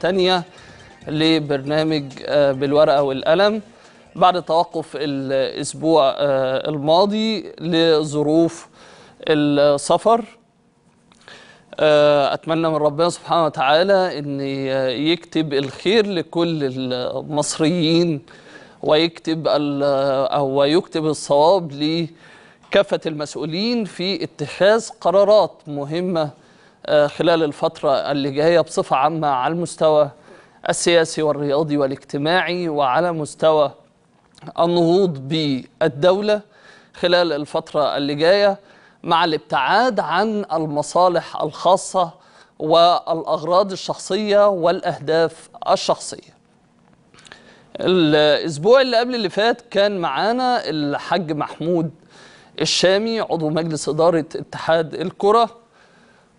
تانية لبرنامج آه، بالورقة والقلم بعد توقف الأسبوع آه، الماضي لظروف السفر آه، أتمنى من ربنا سبحانه وتعالى أن يكتب الخير لكل المصريين ويكتب أو يكتب الصواب لكافة المسؤولين في اتخاذ قرارات مهمة آه، خلال الفترة اللي جاية بصفة عامة على المستوى السياسي والرياضي والاجتماعي وعلى مستوى النهوض بالدولة خلال الفترة اللي جاية مع الابتعاد عن المصالح الخاصة والأغراض الشخصية والأهداف الشخصية الأسبوع اللي قبل اللي فات كان معانا الحاج محمود الشامي عضو مجلس إدارة اتحاد الكرة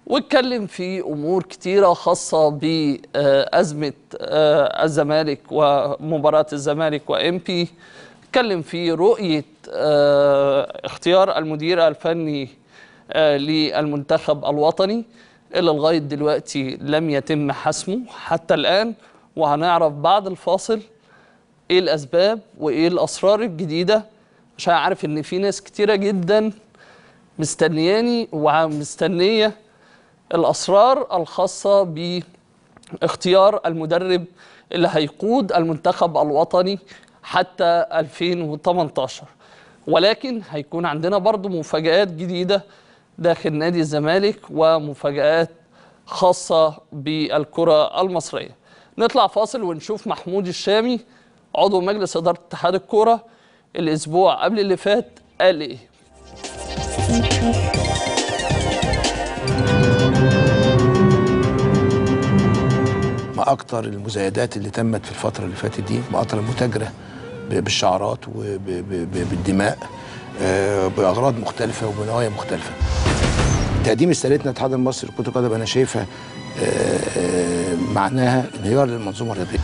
واتكلم في امور كتيره خاصه بازمه آه، آه، الزمالك ومباراه الزمالك وامبي اتكلم في رؤيه آه، اختيار المدير الفني للمنتخب الوطني اللي لغايه دلوقتي لم يتم حسمه حتى الان وهنعرف بعد الفاصل ايه الاسباب وايه الاسرار الجديده عشان عارف ان في ناس كتيره جدا مستنياني ومستنيه الأسرار الخاصة باختيار المدرب اللي هيقود المنتخب الوطني حتى 2018 ولكن هيكون عندنا برضو مفاجآت جديدة داخل نادي الزمالك ومفاجآت خاصة بالكرة المصرية نطلع فاصل ونشوف محمود الشامي عضو مجلس إدارة اتحاد الكرة الأسبوع قبل اللي فات قال إيه اكتر المزايدات اللي تمت في الفتره اللي فاتت دي بقطر متاجره بالشعرات وبالدماء آه، باغراض مختلفه وبنوايا مختلفه تقديم استلتنا الاتحاد المصري لكره القدم انا شايفها آه، آه، معناها انهيار للمنظومه الرياضيه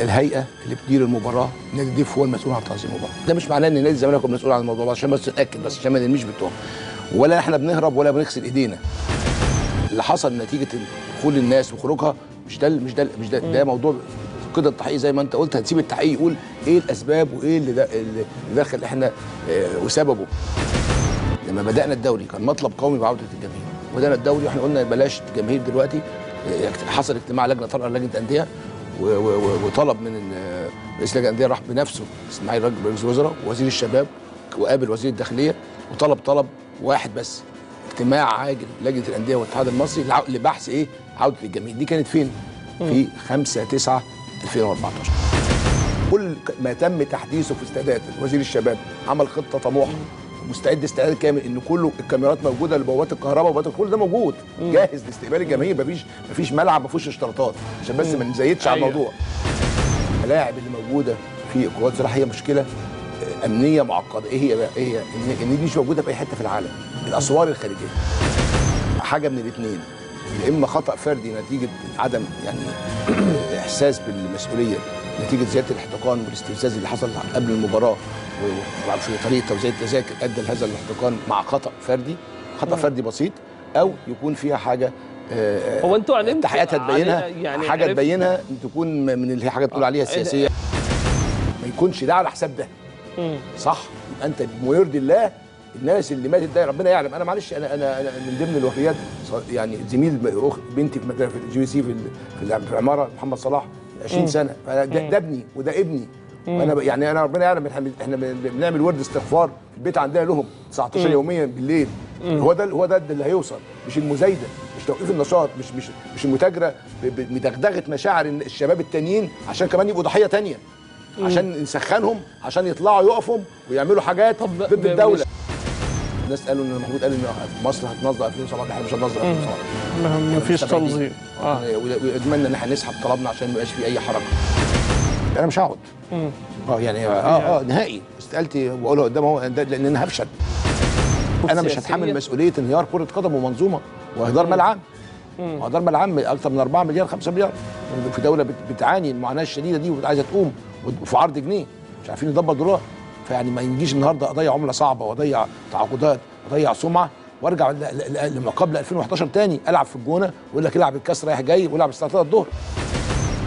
الهيئه اللي بتدير المباراه نادي الضيف هو المسؤول عن تنظيم المباراه ده مش معناه ان نادي الزمالك هو المسؤول عن الموضوع عشان بس اتاكد بس عشان ما نرميش بتوعهم ولا احنا بنهرب ولا بنغسل ايدينا اللي حصل نتيجه دخول الناس وخروجها مش ده مش ده مش ده ده موضوع كده التحقيق زي ما انت قلت هتسيب التحقيق يقول ايه الاسباب وايه اللي, دا اللي دخل احنا اه وسببه لما بدانا الدوري كان مطلب قومي بعوده الجماهير بدانا الدوري واحنا قلنا بلاش جماهير دلوقتي آه، حصل اجتماع لجنه طارئه لجنه انديه وطلب من آه، رئيس لجنه الانديه راح بنفسه اسماعيل راجل رئيس الوزراء وزير الشباب وقابل وزير الداخليه وطلب طلب واحد بس اجتماع عاجل لجنه الانديه والاتحاد المصري لبحث ايه عوده الجميع دي كانت فين؟ في 5 9 2014 كل ما تم تحديثه في استعدادات وزير الشباب عمل خطه طموحه مستعد استعداد كامل ان كله الكاميرات موجوده لبوابات الكهرباء وبوابات كل ده موجود مم. جاهز لاستقبال الجماهير مفيش مفيش ملعب ما فيهوش اشتراطات عشان بس ما نزيدش على أيوة. الموضوع الملاعب اللي موجوده في قوات سلاح هي مشكله آه، امنيه معقده ايه هي بقى ايه هي إن دي مش موجوده في اي حته في العالم الاسوار الخارجيه حاجه من الاثنين اما خطا فردي نتيجه عدم يعني احساس بالمسؤوليه نتيجه زياده الاحتقان والاستفزاز اللي حصل قبل المباراه وما طريقه توزيع التذاكر ادى لهذا الاحتقان مع خطا فردي خطا فردي بسيط او يكون فيها حاجه آه، هو انتوا علمتوا يعني حياتها تبينها يعني, يعني حاجه تبينها تكون من اللي هي حاجه تقول آه، عليها إيه سياسيه ما يكونش ده على حساب ده صح انت ما الله الناس اللي ماتت ده ربنا يعلم انا معلش انا انا, أنا من ضمن الوفيات يعني زميل بنتي في الجي سي في في العماره محمد صلاح 20 سنه فأنا ده, ده ابني وده ابني وانا يعني انا ربنا يعلم احنا بنعمل ورد استغفار في البيت عندنا لهم 19 يوميا بالليل هو ده هو ده اللي هيوصل مش المزايده مش توقيف النشاط مش مش مش المتاجره بدغدغه مشاعر الشباب التانيين عشان كمان يبقوا ضحيه تانيه عشان نسخنهم عشان يطلعوا يقفوا ويعملوا حاجات ضد الدوله الناس قالوا ان محمود قالوا ان مصر هتنظر 2017 احنا مش هننظر 2017 مفيش تنظير اه واتمنى ان احنا نسحب طلبنا عشان ما يبقاش في اي حركه انا مش هقعد اه يعني آه،, اه اه نهائي استقالتي واقولها قدام اهو لان انا هفشل انا مش هتحمل مسؤوليه انهيار كره قدم ومنظومه واهدار مال عام اهدار مال عام اكثر من 4 مليار 5 مليار في دوله بتعاني المعاناه الشديده دي وعايزه تقوم وفي عرض جنيه مش عارفين ندبر دولار فيعني ما ينجيش النهارده اضيع عمله صعبه واضيع تعاقدات واضيع سمعه وارجع لما قبل 2011 تاني العب في الجونه ويقول لك العب الكاس رايح جاي والعب الساعه 3 الظهر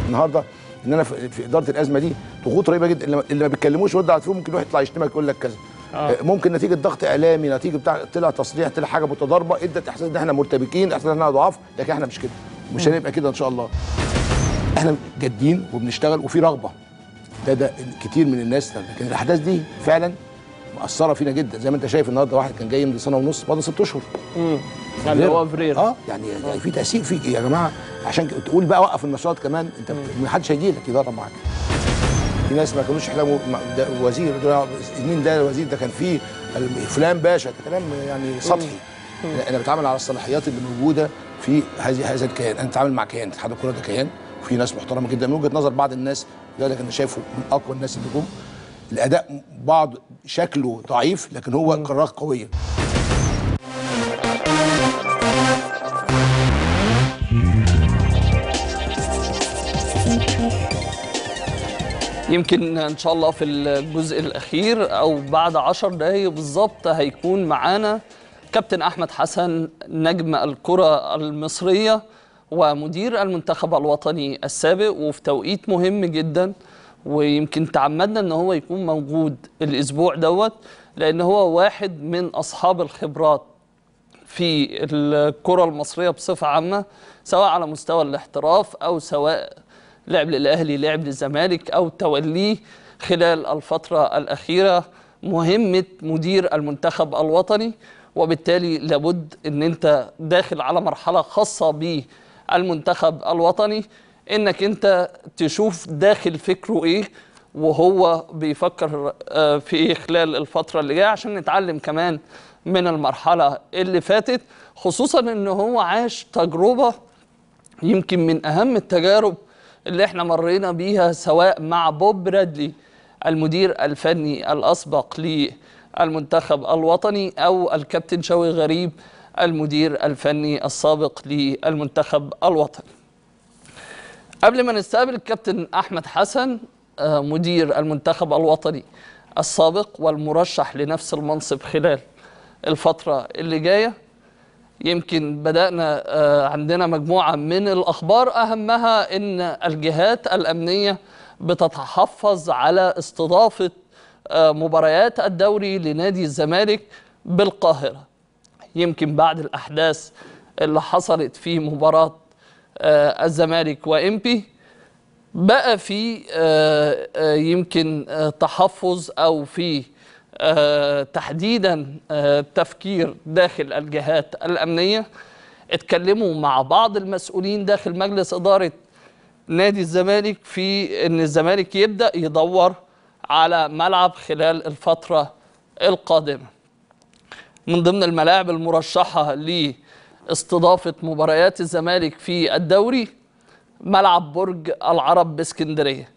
النهارده ان انا في اداره الازمه دي ضغوط رهيبه جدا اللي ما بيتكلموش يرد على التليفون ممكن واحد يطلع يشتمك يقول لك كذا آه. آه. ممكن نتيجه ضغط اعلامي نتيجه بتاع طلع تصريح طلع حاجه متضاربه ادت احساس ان احنا مرتبكين احساس ان احنا ضعاف لكن احنا مش كده مش هنبقى كده ان شاء الله احنا جادين وبنشتغل وفي رغبه ابتدى كتير من الناس لكن الاحداث دي فعلا مأثره فينا جدا زي ما انت شايف النهارده واحد كان جاي من سنه ونص بعد ست اشهر يعني هو فرير اه يعني, يعني, في تاثير في يا جماعه عشان تقول بقى وقف النشاط كمان انت ما حدش هيجي لك يدرب معاك في ناس ما كانوش يحلموا وزير مين ده الوزير ده كان فيه فلان باشا ده كلام يعني سطحي انا بتعامل على الصلاحيات اللي موجوده في هذا الكيان انا بتعامل مع كيان اتحاد الكره ده كيان وفي ناس محترمه جدا من وجهه نظر بعض الناس لذلك انا شايفه من اقوى الناس اللي جم الاداء بعض شكله ضعيف لكن هو قرارات قويه يمكن ان شاء الله في الجزء الاخير او بعد 10 دقايق بالظبط هيكون معانا كابتن احمد حسن نجم الكره المصريه ومدير المنتخب الوطني السابق وفي توقيت مهم جدا ويمكن تعمدنا ان هو يكون موجود الاسبوع دوت لان هو واحد من اصحاب الخبرات في الكره المصريه بصفه عامه سواء على مستوى الاحتراف او سواء لعب للاهلي لعب للزمالك او توليه خلال الفتره الاخيره مهمه مدير المنتخب الوطني وبالتالي لابد ان انت داخل على مرحله خاصه بيه المنتخب الوطني انك انت تشوف داخل فكره ايه وهو بيفكر آه، في ايه خلال الفتره اللي جايه عشان نتعلم كمان من المرحله اللي فاتت خصوصا ان هو عاش تجربه يمكن من اهم التجارب اللي احنا مرينا بيها سواء مع بوب برادلي المدير الفني الاسبق للمنتخب الوطني او الكابتن شوقي غريب المدير الفني السابق للمنتخب الوطني قبل ما نستقبل الكابتن أحمد حسن آه، مدير المنتخب الوطني السابق والمرشح لنفس المنصب خلال الفترة اللي جاية يمكن بدأنا آه، عندنا مجموعة من الأخبار أهمها أن الجهات الأمنية بتتحفظ على استضافة آه، مباريات الدوري لنادي الزمالك بالقاهرة يمكن بعد الأحداث اللي حصلت في مباراة آه، الزمالك وإمبي بقى في آه، آه، يمكن تحفظ أو في تحديدا تفكير داخل الجهات الأمنية اتكلموا مع بعض المسؤولين داخل مجلس إدارة نادي الزمالك في ان الزمالك يبدا يدور على ملعب خلال الفتره القادمه من ضمن الملاعب المرشحة لاستضافة مباريات الزمالك في الدوري ملعب برج العرب باسكندرية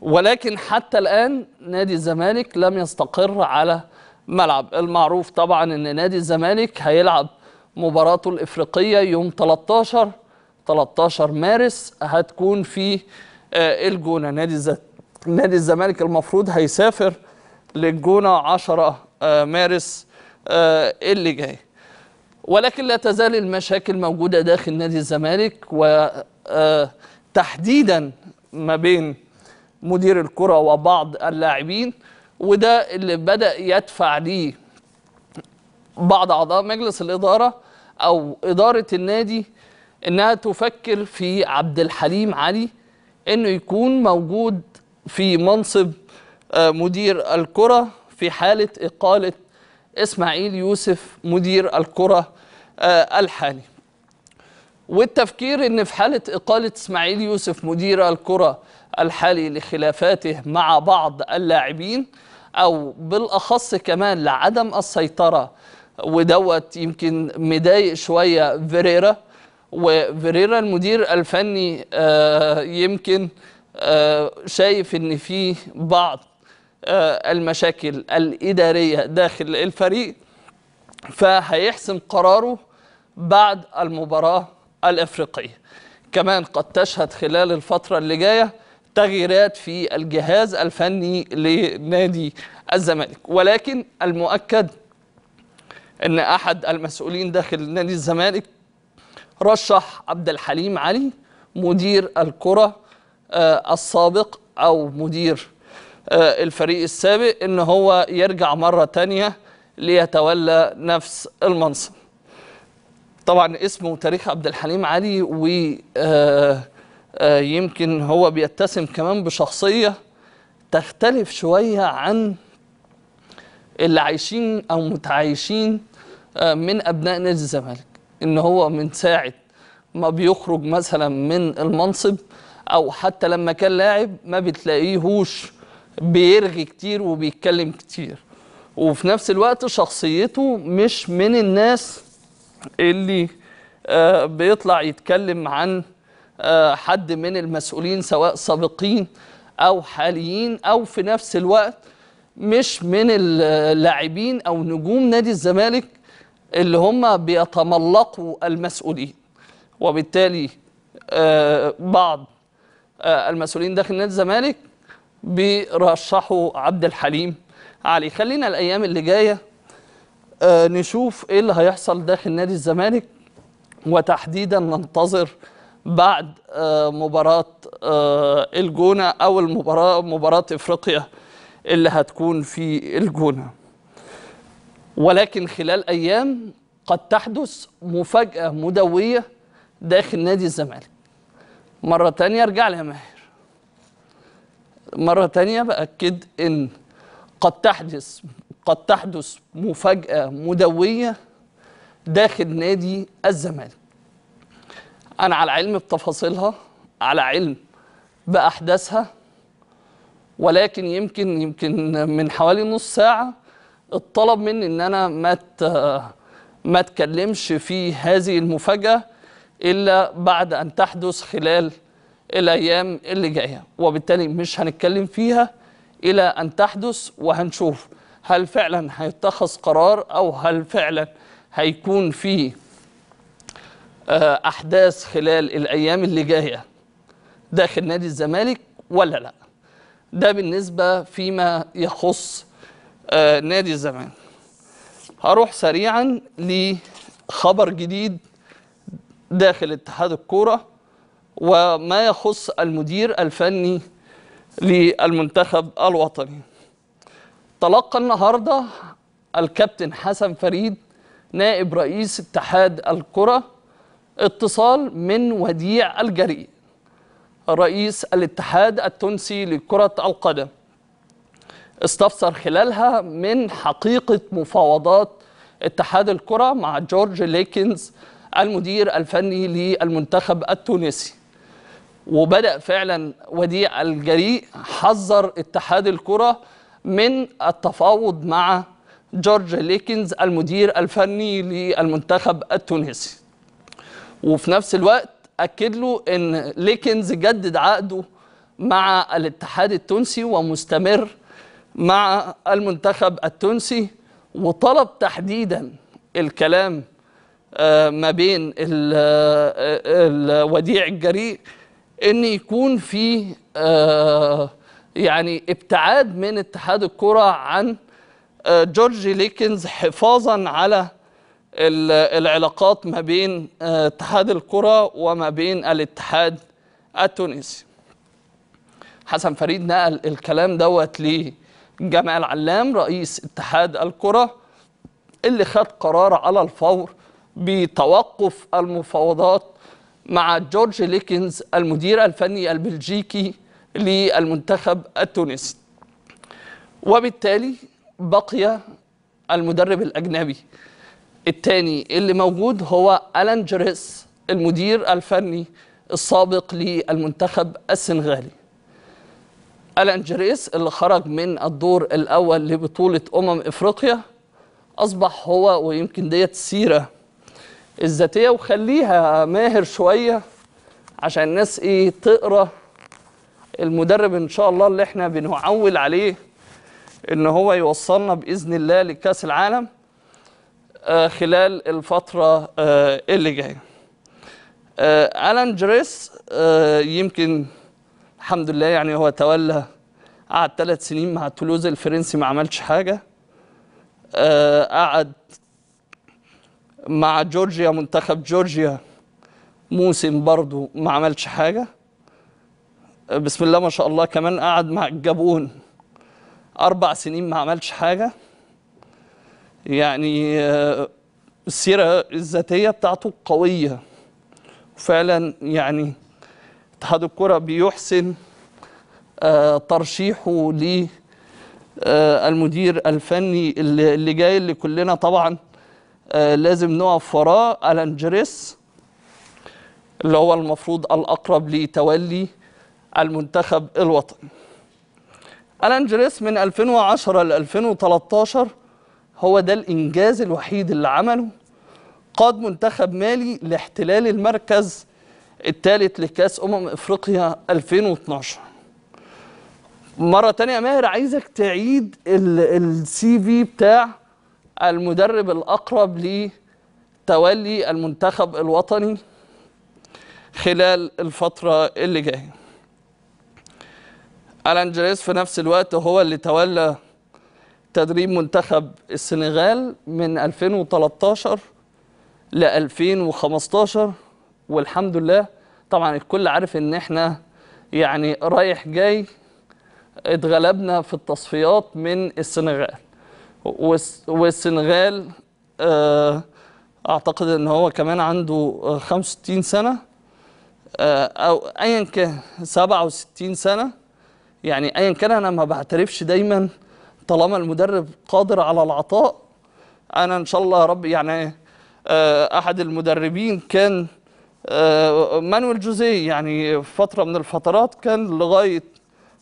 ولكن حتى الآن نادي الزمالك لم يستقر على ملعب المعروف طبعا أن نادي الزمالك هيلعب مباراته الإفريقية يوم 13 13 مارس هتكون في آه، الجونة نادي نادي الزمالك المفروض هيسافر للجونة 10 آه، مارس آه، اللي جاي ولكن لا تزال المشاكل موجودة داخل نادي الزمالك وتحديدا آه، ما بين مدير الكرة وبعض اللاعبين وده اللي بدأ يدفع لي بعض أعضاء مجلس الإدارة أو إدارة النادي إنها تفكر في عبد الحليم علي إنه يكون موجود في منصب آه، مدير الكرة في حالة إقالة اسماعيل يوسف مدير الكرة آه، الحالي والتفكير ان في حاله اقاله اسماعيل يوسف مدير الكره الحالي لخلافاته مع بعض اللاعبين او بالاخص كمان لعدم السيطره ودوت يمكن مضايق شويه فيريرا وفيريرا المدير الفني آه، يمكن آه، شايف ان في بعض آه، المشاكل الإدارية داخل الفريق فهيحسم قراره بعد المباراة الإفريقية كمان قد تشهد خلال الفترة اللي جاية تغييرات في الجهاز الفني لنادي الزمالك ولكن المؤكد ان احد المسؤولين داخل نادي الزمالك رشح عبد الحليم علي مدير الكره آه، السابق او مدير آه، الفريق السابق ان هو يرجع مره ثانيه ليتولى نفس المنصب طبعا اسمه وتاريخ عبد الحليم علي ويمكن آه، آه، هو بيتسم كمان بشخصيه تختلف شويه عن اللي عايشين او متعايشين من ابناء نادي الزمالك ان هو من ساعه ما بيخرج مثلا من المنصب او حتى لما كان لاعب ما بتلاقيهوش بيرغي كتير وبيتكلم كتير وفي نفس الوقت شخصيته مش من الناس اللي آه، بيطلع يتكلم عن آه، حد من المسؤولين سواء سابقين او حاليين او في نفس الوقت مش من اللاعبين او نجوم نادي الزمالك اللي هم بيتملقوا المسؤولين وبالتالي آه، بعض المسؤولين داخل نادي الزمالك بيرشحوا عبد الحليم علي خلينا الايام اللي جايه آه، نشوف ايه اللي هيحصل داخل نادي الزمالك وتحديدا ننتظر بعد آه، مباراه آه، الجونه او المباراه مباراه افريقيا اللي هتكون في الجونه ولكن خلال ايام قد تحدث مفاجاه مدويه داخل نادي الزمالك مره تانية ارجع لي يا ماهر مرة تانية بأكد إن قد تحدث قد تحدث مفاجأة مدوية داخل نادي الزمالك أنا على علم بتفاصيلها على علم بأحداثها ولكن يمكن يمكن من حوالي نص ساعة اتطلب مني إن أنا ما ما اتكلمش في هذه المفاجأة إلا بعد أن تحدث خلال الايام اللي جايه وبالتالي مش هنتكلم فيها الى ان تحدث وهنشوف هل فعلا هيتخذ قرار او هل فعلا هيكون في آه، احداث خلال الايام اللي جايه داخل نادي الزمالك ولا لا ده بالنسبه فيما يخص آه، نادي الزمالك هروح سريعا لخبر جديد داخل اتحاد الكوره وما يخص المدير الفني للمنتخب الوطني تلقى النهارده الكابتن حسن فريد نائب رئيس اتحاد الكره اتصال من وديع الجريء رئيس الاتحاد التونسي لكره القدم استفسر خلالها من حقيقه مفاوضات اتحاد الكره مع جورج ليكنز المدير الفني للمنتخب التونسي وبدأ فعلا وديع الجريء حذر اتحاد الكرة من التفاوض مع جورج ليكنز المدير الفني للمنتخب التونسي وفي نفس الوقت أكد له أن ليكنز جدد عقده مع الاتحاد التونسي ومستمر مع المنتخب التونسي وطلب تحديدا الكلام آه، ما بين الوديع آه، آه، الجريء ان يكون في آه، يعني ابتعاد من اتحاد الكره عن آه، جورج ليكنز حفاظا على العلاقات ما بين آه، اتحاد الكره وما بين الاتحاد التونسي حسن فريد نقل الكلام دوت لجمال علام رئيس اتحاد الكره اللي خد قرار على الفور بتوقف المفاوضات مع جورج ليكنز المدير الفني البلجيكي للمنتخب التونسي وبالتالي بقي المدرب الأجنبي الثاني اللي موجود هو ألان جريس المدير الفني السابق للمنتخب السنغالي ألان جريس اللي خرج من الدور الأول لبطولة أمم إفريقيا أصبح هو ويمكن ديت سيرة الذاتيه وخليها ماهر شويه عشان الناس ايه تقرا المدرب ان شاء الله اللي احنا بنعول عليه ان هو يوصلنا باذن الله لكاس العالم آه، خلال الفتره آه، اللي جايه آه، الان جريس يمكن الحمد لله يعني هو تولى قعد ثلاث سنين مع تولوز الفرنسي ما عملش حاجه قعد مع جورجيا منتخب جورجيا موسم برضو ما عملش حاجة بسم الله ما شاء الله كمان قعد مع الجابون أربع سنين ما عملش حاجة يعني آه، السيرة الذاتية بتاعته قوية فعلا يعني اتحاد الكرة بيحسن آه، ترشيحه للمدير آه، الفني اللي جاي اللي كلنا طبعاً آه، لازم نقف وراه ألان جريس اللي هو المفروض الأقرب لتولي المنتخب الوطني ألان جريس من 2010 ل 2013 هو ده الإنجاز الوحيد اللي عمله قاد منتخب مالي لاحتلال المركز الثالث لكأس أمم إفريقيا 2012 مرة تانية ماهر عايزك تعيد السي في بتاع المدرب الأقرب لتولي المنتخب الوطني خلال الفترة اللي جاية ألان جريس في نفس الوقت هو اللي تولى تدريب منتخب السنغال من 2013 ل 2015 والحمد لله طبعا الكل عارف ان احنا يعني رايح جاي اتغلبنا في التصفيات من السنغال والسنغال آه، اعتقد ان هو كمان عنده 65 آه، سنه آه، او ايا كان 67 سنه يعني ايا كان انا ما بعترفش دايما طالما المدرب قادر على العطاء انا ان شاء الله يا رب يعني احد المدربين كان مانويل جوزيه يعني فتره من الفترات كان لغايه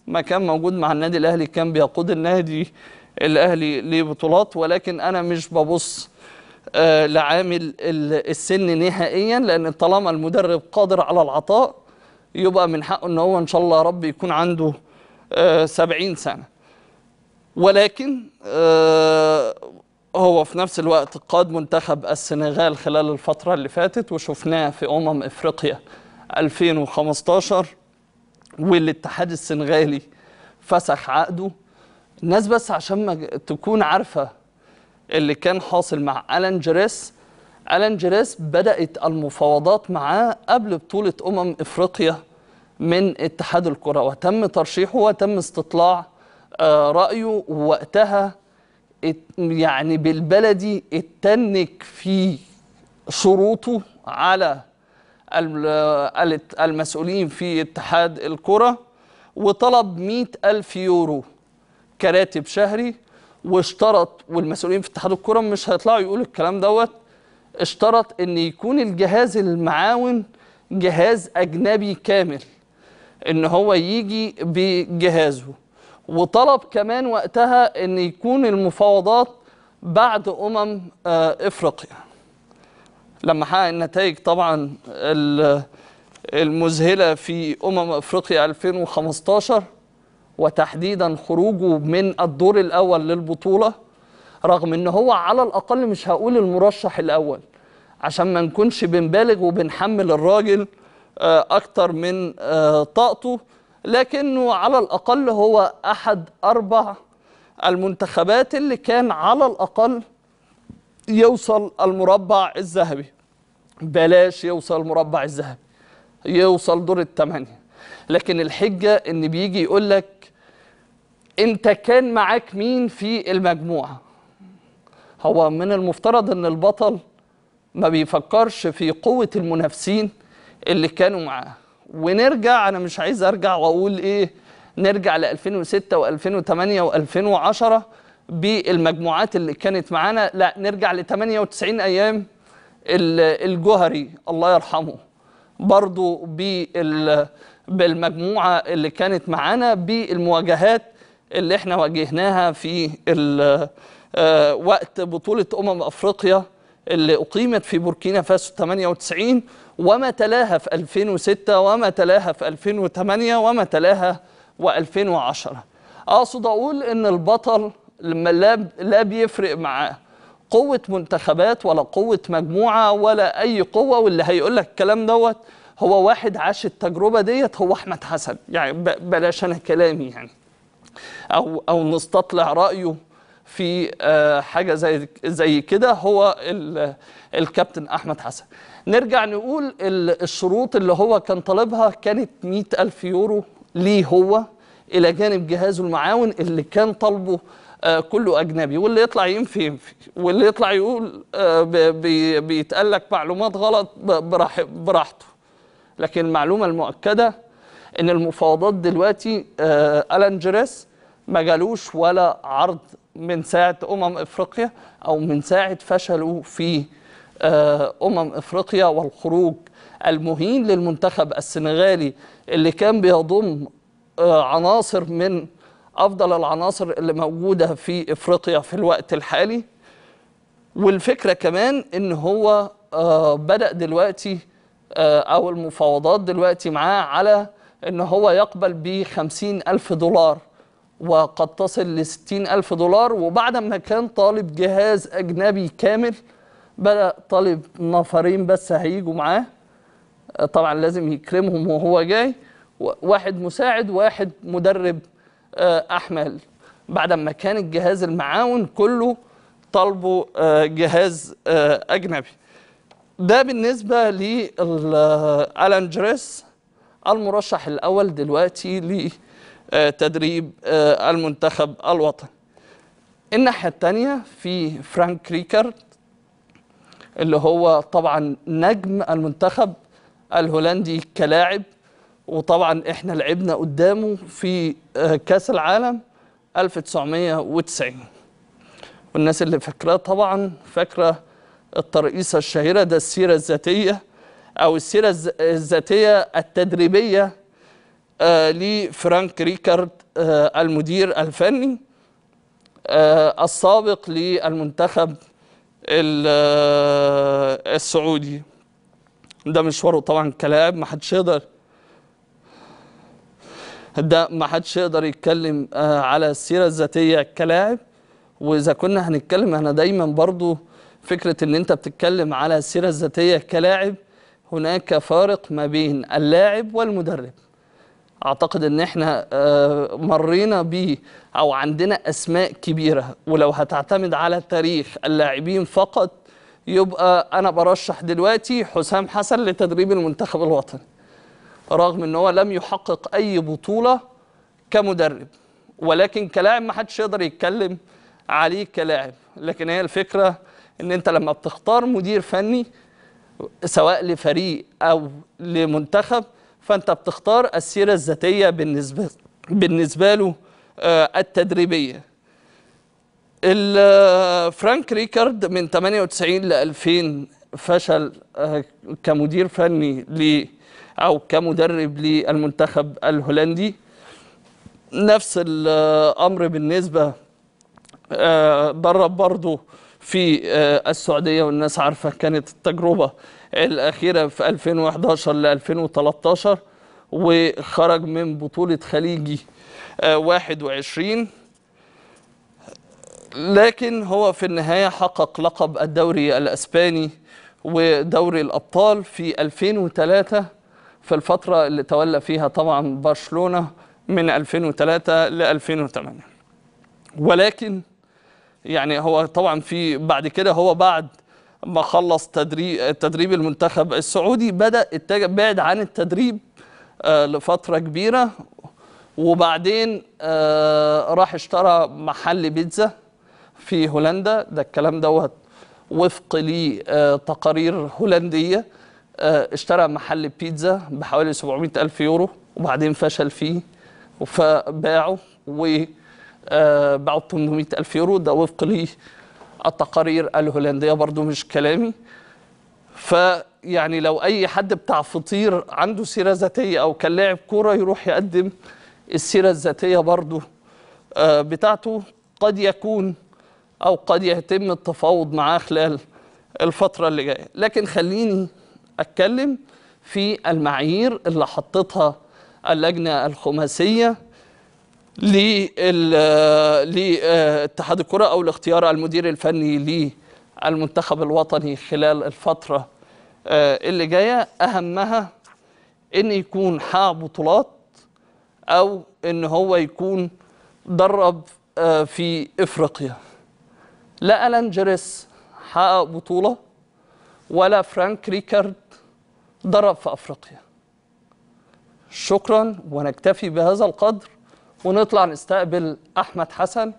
ما كان موجود مع النادي الاهلي كان بيقود النادي الاهلي ليه بطولات ولكن انا مش ببص آه، لعامل السن نهائيا لان طالما المدرب قادر على العطاء يبقى من حقه ان هو ان شاء الله رب يكون عنده آه، سبعين سنه ولكن آه، هو في نفس الوقت قاد منتخب السنغال خلال الفتره اللي فاتت وشفناه في امم افريقيا 2015 والاتحاد السنغالي فسخ عقده الناس بس عشان ما تكون عارفه اللي كان حاصل مع الان جريس الان جريس بدات المفاوضات معاه قبل بطوله امم افريقيا من اتحاد الكره وتم ترشيحه وتم استطلاع آه، رايه وقتها يعني بالبلدي اتنك في شروطه على آه، المسؤولين في اتحاد الكره وطلب مئة ألف يورو كراتب شهري واشترط والمسؤولين في اتحاد الكره مش هيطلعوا يقولوا الكلام دوت اشترط ان يكون الجهاز المعاون جهاز اجنبي كامل ان هو يجي بجهازه وطلب كمان وقتها ان يكون المفاوضات بعد امم آه، افريقيا لما حقق النتائج طبعا المذهله في امم افريقيا 2015 وتحديدا خروجه من الدور الاول للبطوله رغم ان هو على الاقل مش هقول المرشح الاول عشان ما نكونش بنبالغ وبنحمل الراجل آه، اكتر من آه، طاقته لكنه على الاقل هو احد اربع المنتخبات اللي كان على الاقل يوصل المربع الذهبي بلاش يوصل المربع الذهبي يوصل دور الثمانيه لكن الحجة ان بيجي يقول لك انت كان معاك مين في المجموعة هو من المفترض ان البطل ما بيفكرش في قوة المنافسين اللي كانوا معاه ونرجع انا مش عايز ارجع واقول ايه نرجع ل 2006 و2008 و2010 بالمجموعات اللي كانت معانا لا نرجع ل 98 ايام الجهري الله يرحمه برضه بال بالمجموعه اللي كانت معانا بالمواجهات اللي احنا واجهناها في آه، وقت بطوله امم افريقيا اللي اقيمت في بوركينا فاسو 98 وما تلاها في 2006 وما تلاها في 2008 وما تلاها و2010 اقصد اقول ان البطل لما لا بيفرق معاه قوة منتخبات ولا قوة مجموعة ولا أي قوة واللي هيقول لك الكلام دوت هو واحد عاش التجربة ديت هو أحمد حسن يعني بلاش أنا كلامي يعني أو أو نستطلع رأيه في آه، حاجة زي زي كده هو الكابتن أحمد حسن نرجع نقول الشروط اللي هو كان طالبها كانت 100,000 ألف يورو ليه هو إلى جانب جهازه المعاون اللي كان طالبه آه، كله اجنبي واللي يطلع ينفي ينفي واللي يطلع يقول آه، بيتقال لك معلومات غلط براحته لكن المعلومة المؤكدة ان المفاوضات دلوقتي آه، ألان جريس ما جالوش ولا عرض من ساعة أمم إفريقيا أو من ساعة فشلوا في آه، أمم إفريقيا والخروج المهين للمنتخب السنغالي اللي كان بيضم آه، عناصر من أفضل العناصر اللي موجودة في إفريقيا في الوقت الحالي والفكرة كمان إن هو بدأ دلوقتي آه، او المفاوضات دلوقتي معاه على ان هو يقبل ب ألف دولار وقد تصل ل ألف دولار وبعد ما كان طالب جهاز أجنبي كامل بدأ طالب نفرين بس هيجوا معاه آه، طبعا لازم يكرمهم وهو جاي واحد مساعد وواحد مدرب آه، أحمال بعد ما كان الجهاز المعاون كله طالبه جهاز أجنبي ده بالنسبة لألان جريس المرشح الأول دلوقتي لتدريب آه، المنتخب الوطني الناحية التانية في فرانك ريكارد اللي هو طبعا نجم المنتخب الهولندي كلاعب وطبعا احنا لعبنا قدامه في آه، كاس العالم 1990 والناس اللي فاكراه طبعا فاكره الترئيسة الشهيرة ده السيرة الذاتية أو السيرة الذاتية التدريبية آه، لفرانك ريكارد آه، المدير الفني آه، السابق للمنتخب السعودي ده مشواره طبعا كلاعب ما حدش يقدر ده ما حدش يقدر يتكلم على السيره الذاتيه كلاعب واذا كنا هنتكلم احنا دايما برضو فكرة ان انت بتتكلم على السيرة الذاتية كلاعب هناك فارق ما بين اللاعب والمدرب اعتقد ان احنا آه، مرينا به او عندنا اسماء كبيره ولو هتعتمد على تاريخ اللاعبين فقط يبقى انا برشح دلوقتي حسام حسن لتدريب المنتخب الوطني رغم ان هو لم يحقق اي بطوله كمدرب ولكن كلاعب ما حدش يقدر يتكلم عليه كلاعب لكن هي الفكره ان انت لما بتختار مدير فني سواء لفريق او لمنتخب فانت بتختار السيره الذاتيه بالنسبه بالنسبه له آه، التدريبيه آه، فرانك ريكارد من 98 ل 2000 فشل آه، كمدير فني ل او كمدرب للمنتخب الهولندي نفس الامر بالنسبه درب برضه في آه، السعودية والناس عارفة كانت التجربة الأخيرة في 2011 ل 2013 وخرج من بطولة خليجي 21 آه، لكن هو في النهاية حقق لقب الدوري الأسباني ودوري الأبطال في 2003 في الفترة اللي تولى فيها طبعا برشلونة من 2003 ل 2008 ولكن يعني هو طبعا في بعد كده هو بعد ما خلص تدريب تدريب المنتخب السعودي بدا بعد عن التدريب آه، لفتره كبيره وبعدين آه، راح اشترى محل بيتزا في هولندا ده الكلام دوت وفق لتقارير آه، هولنديه اشترى محل بيتزا بحوالي 700 ألف يورو وبعدين فشل فيه فباعه و آه، بعد 800 ألف يورو ده وفق لي التقارير الهولندية برضو مش كلامي فيعني لو أي حد بتاع فطير عنده سيرة ذاتية أو كان لاعب كورة يروح يقدم السيرة الذاتية برضو آه، بتاعته قد يكون أو قد يتم التفاوض معاه خلال الفترة اللي جاية لكن خليني أتكلم في المعايير اللي حطتها اللجنة الخماسية لاتحاد الكرة أو لاختيار المدير الفني للمنتخب الوطني خلال الفترة آه، اللي جاية أهمها إن يكون حقق بطولات أو إن هو يكون درب آه، في إفريقيا لا ألان جيريس حقق بطولة ولا فرانك ريكارد درب في أفريقيا شكرا ونكتفي بهذا القدر ونطلع نستقبل أحمد حسن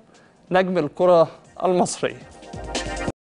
نجم الكرة المصرية